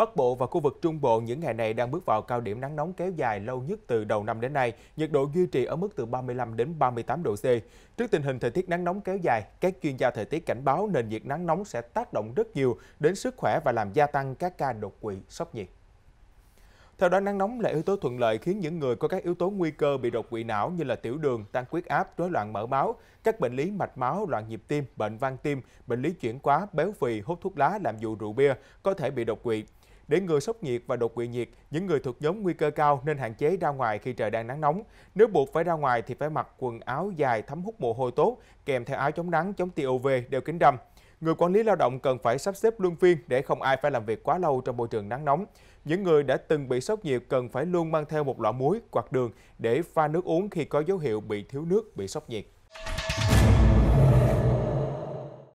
Bắc Bộ và khu vực Trung Bộ những ngày này đang bước vào cao điểm nắng nóng kéo dài lâu nhất từ đầu năm đến nay, nhiệt độ duy trì ở mức từ 35 đến 38 độ C. Trước tình hình thời tiết nắng nóng kéo dài, các chuyên gia thời tiết cảnh báo nền nhiệt nắng nóng sẽ tác động rất nhiều đến sức khỏe và làm gia tăng các ca đột quỵ, sốc nhiệt. Theo đó, nắng nóng là yếu tố thuận lợi khiến những người có các yếu tố nguy cơ bị đột quỵ não như là tiểu đường, tăng huyết áp, rối loạn mỡ máu, các bệnh lý mạch máu, loạn nhịp tim, bệnh van tim, bệnh lý chuyển hóa, béo phì, hút thuốc lá, làm dụ rượu bia có thể bị đột quỵ. Để ngừa sốc nhiệt và đột quỵ nhiệt, những người thuộc nhóm nguy cơ cao nên hạn chế ra ngoài khi trời đang nắng nóng. Nếu buộc phải ra ngoài thì phải mặc quần áo dài thấm hút mồ hôi tốt, kèm theo áo chống nắng, chống tia UV, đeo kính râm. Người quản lý lao động cần phải sắp xếp luân phiên để không ai phải làm việc quá lâu trong môi trường nắng nóng. Những người đã từng bị sốc nhiệt cần phải luôn mang theo một lọ muối, hoặc đường để pha nước uống khi có dấu hiệu bị thiếu nước, bị sốc nhiệt.